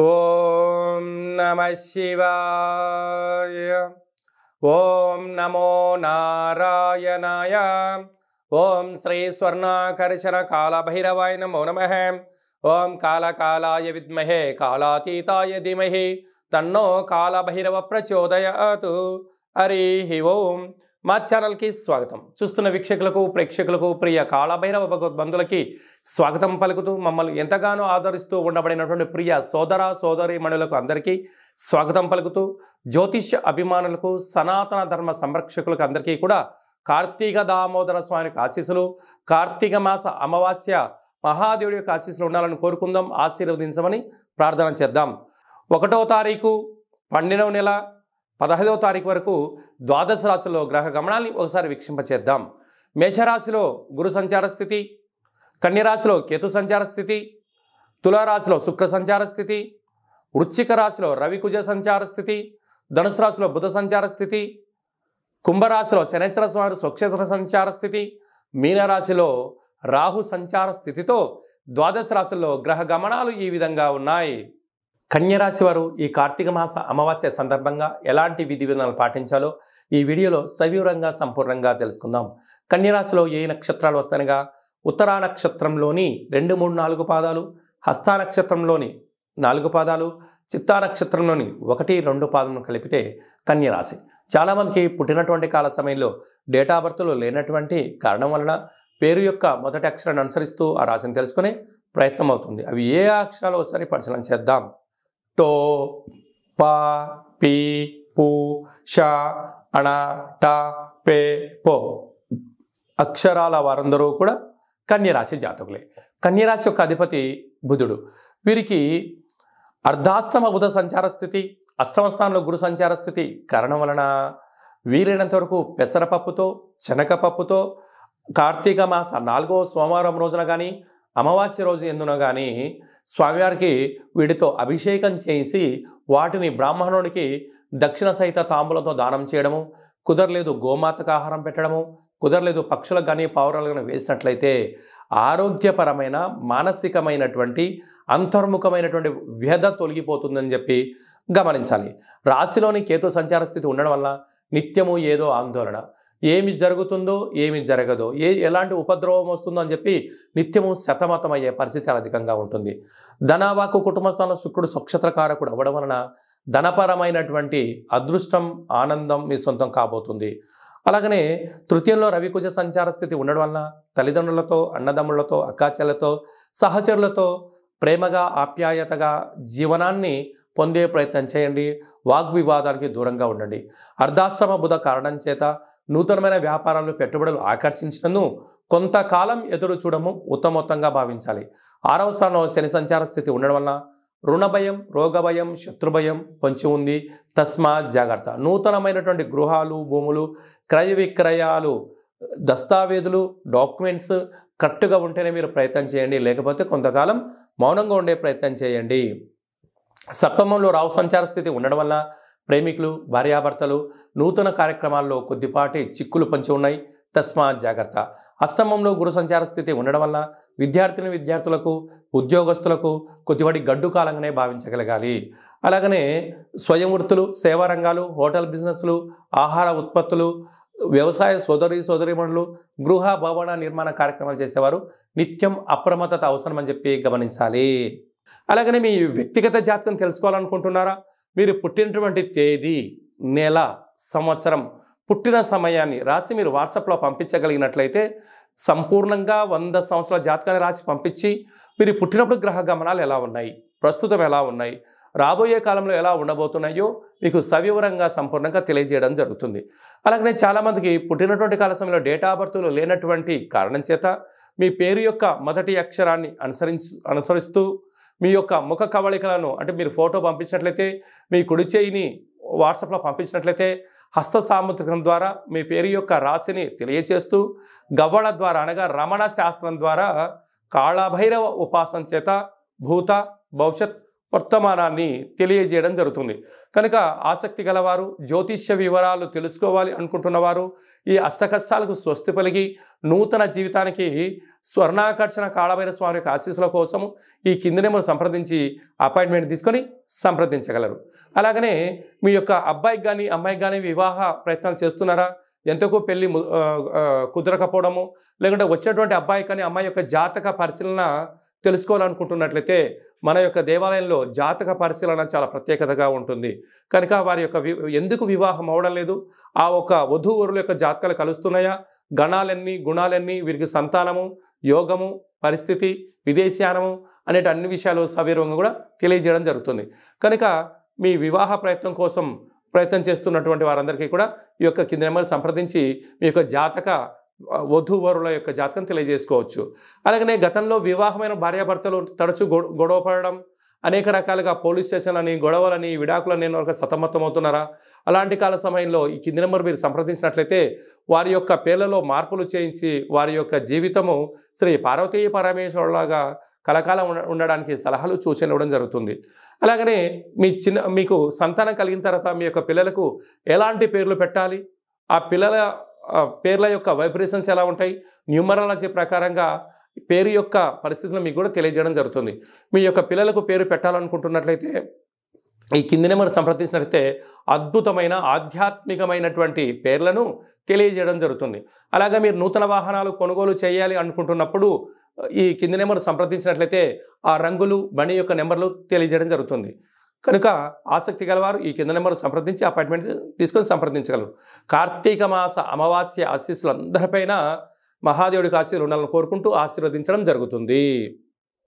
ఓం నమ శివాయ ఓం నమో నారాయణాయ ఓం శ్రీ స్వర్ణాకర్షణ కాళభైరవాయ నమో నమ ఓం కాళకాళాయ విద్మహే కాళాతీతాయ ధీమహి తన్నో కాళభైరవ ప్రచోదయాతు హరి ఓం మా ఛానల్కి స్వాగతం చూస్తున్న వీక్షకులకు ప్రేక్షకులకు ప్రియ కాళభైరవ భగవద్బంధులకి స్వాగతం పలుకుతూ మమ్మల్ని ఎంతగానో ఆదరిస్తూ ఉండబడినటువంటి ప్రియ సోదర సోదరి మణులకు అందరికీ స్వాగతం పలుకుతూ జ్యోతిష్య అభిమానులకు సనాతన ధర్మ సంరక్షకులకు అందరికీ కూడా కార్తీక దామోదర స్వామికి ఆశీస్సులు కార్తీక మాస అమావాస్య మహాదేవుడి యొక్క ఆశీస్సులు ఉండాలని కోరుకుందాం ఆశీర్వదించమని ప్రార్థన చేద్దాం ఒకటో తారీఖు పన్నెండవ నెల పదహైదవ తారీఖు వరకు ద్వాదశ రాశిలో గ్రహ గమనాన్ని ఒకసారి వీక్షింపచేద్దాం మేషరాశిలో గురు సంచార స్థితి కన్యరాశిలో కేతు సంచార స్థితి తులారాశిలో శుక్ర సంచార స్థితి వృశ్చిక రాశిలో రవికుజ సంచార స్థితి ధనుసు రాశిలో బుధ సంచార స్థితి కుంభరాశిలో శనేశ్వర స్వామి స్వక్షేత్ర సంచార స్థితి మీనరాశిలో రాహు సంచార స్థితితో ద్వాదశ రాశుల్లో గ్రహ గమనాలు ఈ విధంగా ఉన్నాయి కన్యరాశి వారు ఈ కార్తీక మాస అమావాస్య సందర్భంగా ఎలాంటి విధి విధానాలు పాటించాలో ఈ వీడియోలో సవివరంగా సంపూర్ణంగా తెలుసుకుందాం కన్యరాశిలో ఏ నక్షత్రాలు వస్తానగా ఉత్తరా నక్షత్రంలోని రెండు మూడు నాలుగు పాదాలు హస్తా నక్షత్రంలోని నాలుగు పాదాలు చిత్తా నక్షత్రంలోని ఒకటి రెండు పాదములు కలిపితే కన్యరాశి చాలామందికి పుట్టినటువంటి కాల సమయంలో డేటా బర్త్లో లేనటువంటి కారణం వలన పేరు యొక్క మొదటి అక్షరాన్ని అనుసరిస్తూ ఆ రాశిని తెలుసుకునే ప్రయత్నం అవుతుంది అవి ఏ అక్షరాలు ఒకసారి పరిశీలన చేద్దాం టో ప పి పు ష అణ ట పే పో అక్షరాల వారందరూ కూడా కన్యరాశి జాతకులే కన్యరాశి యొక్క అధిపతి బుధుడు వీరికి అర్ధాష్టమ బుధ సంచార స్థితి అష్టమ స్థానంలో గురు సంచార స్థితి కారణం వలన వీలైనంత వరకు పెసరపప్పుతో శనగపప్పుతో కార్తీక మాస నాలుగో సోమవారం రోజున కానీ అమావాస్య రోజు ఎందున కానీ స్వామివారికి వీటితో అభిషేకం చేసి వాటిని బ్రాహ్మణుడికి దక్షిణ సహిత తాంబూలంతో దానం చేయడము కుదరలేదు గోమాతకు ఆహారం పెట్టడము కుదరలేదు పక్షులకు కానీ పావురాలు కానీ వేసినట్లయితే ఆరోగ్యపరమైన మానసికమైనటువంటి అంతర్ముఖమైనటువంటి వ్యధ తొలగిపోతుందని చెప్పి గమనించాలి రాశిలోని కేతు సంచార స్థితి ఉండడం వల్ల నిత్యము ఏదో ఆందోళన ఏమి జరుగుతుందో ఏమి జరగదో ఏ ఎలాంటి ఉపద్రవం వస్తుందో అని చెప్పి నిత్యము శతమతం అయ్యే పరిస్థితి చాలా అధికంగా ఉంటుంది ధనావాకు కుటుంబస్థానం శుక్రుడు స్వక్షత్రకారకుడు అవ్వడం వలన ధనపరమైనటువంటి అదృష్టం ఆనందం మీ సొంతం కాబోతుంది అలాగనే తృతీయంలో రవికుజ సంచార స్థితి ఉండడం వలన తల్లిదండ్రులతో అన్నదమ్ములతో అక్కాచెలతో సహచరులతో ప్రేమగా ఆప్యాయతగా జీవనాన్ని పొందే ప్రయత్నం చేయండి వాగ్వివాదానికి దూరంగా ఉండండి అర్ధాశ్రమ బుధ కారణం చేత నూతనమైన వ్యాపారాలు పెట్టుబడులు ఆకర్షించడము కొంతకాలం ఎదురు చూడము ఉత్తమోత్తంగా భావించాలి ఆరవ స్థానంలో శని సంచార స్థితి ఉండడం వల్ల భయం రోగభయం శత్రుభయం పొంచి ఉంది తస్మా జాగ్రత్త నూతనమైనటువంటి గృహాలు భూములు క్రయ విక్రయాలు దస్తావేజులు డాక్యుమెంట్స్ కరెక్ట్గా ఉంటేనే మీరు ప్రయత్నం చేయండి లేకపోతే కొంతకాలం మౌనంగా ఉండే ప్రయత్నం చేయండి సప్తమంలో రావు సంచార స్థితి ఉండడం వల్ల ప్రేమికులు భార్యాభర్తలు నూతన కార్యక్రమాల్లో కొద్దిపాటి చిక్కులు పంచి ఉన్నాయి తస్మా జాగ్రత్త అష్టమంలో గురు సంచార స్థితి ఉండడం వల్ల విద్యార్థిని విద్యార్థులకు ఉద్యోగస్తులకు కొద్దిపాటి గడ్డు కాలంగానే భావించగలగాలి అలాగనే స్వయం వృత్తులు సేవా రంగాలు హోటల్ బిజినెస్లు ఆహార ఉత్పత్తులు వ్యవసాయ సోదరి సోదరిమణులు గృహ భవన నిర్మాణ కార్యక్రమాలు చేసేవారు నిత్యం అప్రమత్తత అవసరమని చెప్పి గమనించాలి అలాగనే మీ వ్యక్తిగత జాతకం తెలుసుకోవాలనుకుంటున్నారా మీరు పుట్టినటువంటి తేదీ నెల సంవత్సరం పుట్టిన సమయాన్ని రాసి మీరు వాట్సాప్లో పంపించగలిగినట్లయితే సంపూర్ణంగా వంద సంవత్సరాల జాతకాన్ని రాసి పంపించి మీరు పుట్టినప్పుడు గ్రహ గమనాలు ఎలా ఉన్నాయి ప్రస్తుతం ఎలా ఉన్నాయి రాబోయే కాలంలో ఎలా ఉండబోతున్నాయో మీకు సవివరంగా సంపూర్ణంగా తెలియజేయడం జరుగుతుంది అలాగనే చాలామందికి పుట్టినటువంటి కాల సమయంలో డేటా బర్త్లు లేనటువంటి కారణం చేత మీ పేరు యొక్క మొదటి అక్షరాన్ని అనుసరించి అనుసరిస్తూ మీ యొక్క ముఖ కవళికలను అంటే మీరు ఫోటో పంపించినట్లయితే మీ కుడి చేయిని వాట్సాప్లో పంపించినట్లయితే హస్త సాముద్రికం ద్వారా మీ పేరు యొక్క రాశిని తెలియచేస్తూ గవ్వళ ద్వారా అనగా రమణ శాస్త్రం ద్వారా కాళభైరవ ఉపాసన చేత భూత భవిష్యత్ వర్తమానాన్ని తెలియజేయడం జరుగుతుంది కనుక ఆసక్తి గలవారు జ్యోతిష్య వివరాలు తెలుసుకోవాలి అనుకుంటున్నవారు ఈ అష్టకష్టాలకు స్వస్తి పలిగి నూతన జీవితానికి స్వర్ణాకర్షణ కాళభైర స్వామి యొక్క ఆశీస్సుల కోసం ఈ కింది నెంబర్ సంప్రదించి అపాయింట్మెంట్ తీసుకొని సంప్రదించగలరు అలాగనే మీ యొక్క అబ్బాయికి కానీ అమ్మాయికి కానీ వివాహ ప్రయత్నాలు చేస్తున్నారా ఎంతకు పెళ్ళి కుదరకపోవడము లేకుంటే వచ్చినటువంటి అబ్బాయి కానీ అమ్మాయి యొక్క జాతక పరిశీలన తెలుసుకోవాలనుకుంటున్నట్లయితే మన యొక్క దేవాలయంలో జాతక పరిశీలన చాలా ప్రత్యేకతగా ఉంటుంది కనుక వారి యొక్క ఎందుకు వివాహం అవడం లేదు ఆ ఒక వధూవరుల యొక్క జాతకాలు కలుస్తున్నాయా గణాలన్నీ గుణాలన్నీ వీరికి సంతానము యోగము పరిస్థితి విదేశానము అనేటి అన్ని విషయాలు సవివరంగా కూడా తెలియజేయడం జరుగుతుంది కనుక మీ వివాహ ప్రయత్నం కోసం ప్రయత్నం చేస్తున్నటువంటి వారందరికీ కూడా ఈ యొక్క కింద నెంబర్ సంప్రదించి మీ యొక్క జాతక వధూవరుల యొక్క జాతకం తెలియజేసుకోవచ్చు అలాగనే గతంలో వివాహమైన భార్యాభర్తలు తరచూ గొడవ పడడం అనేక రకాలుగా పోలీస్ స్టేషన్లని గొడవలని విడాకులని వరకు సతమతం అవుతున్నారా అలాంటి కాల సమయంలో ఈ కింది నెంబర్ మీరు సంప్రదించినట్లయితే వారి యొక్క పేర్లలో మార్పులు చేయించి వారి యొక్క జీవితము శ్రీ పార్వతీ పరమేశ్వరులాగా కలకాలం ఉండడానికి సలహాలు సూచనలు ఇవ్వడం జరుగుతుంది అలాగనే మీ చిన్న మీకు సంతానం కలిగిన తర్వాత మీ యొక్క పిల్లలకు ఎలాంటి పేర్లు పెట్టాలి ఆ పిల్లల పేర్ల యొక్క వైబ్రేషన్స్ ఎలా ఉంటాయి న్యూమరాలజీ ప్రకారంగా పేరు యొక్క పరిస్థితులు మీకు కూడా తెలియజేయడం జరుగుతుంది మీ యొక్క పిల్లలకు పేరు పెట్టాలనుకుంటున్నట్లయితే ఈ కిందనే మనం సంప్రదించినట్లయితే అద్భుతమైన ఆధ్యాత్మికమైనటువంటి పేర్లను తెలియజేయడం జరుగుతుంది అలాగే మీరు నూతన వాహనాలు కొనుగోలు చేయాలి అనుకుంటున్నప్పుడు ఈ కిందనే మనం సంప్రదించినట్లయితే ఆ రంగులు బండి యొక్క నెంబర్లు తెలియజేయడం జరుగుతుంది కనుక ఆసక్తి గలవారు ఈ కింద నెంబర్ సంప్రదించి అపాయింట్మెంట్ తీసుకొని సంప్రదించగలరు కార్తీక మాస అమావాస్య ఆశీస్సులు అందరిపైన మహాదేవుడికి ఆశీస్సులు కోరుకుంటూ ఆశీర్వదించడం జరుగుతుంది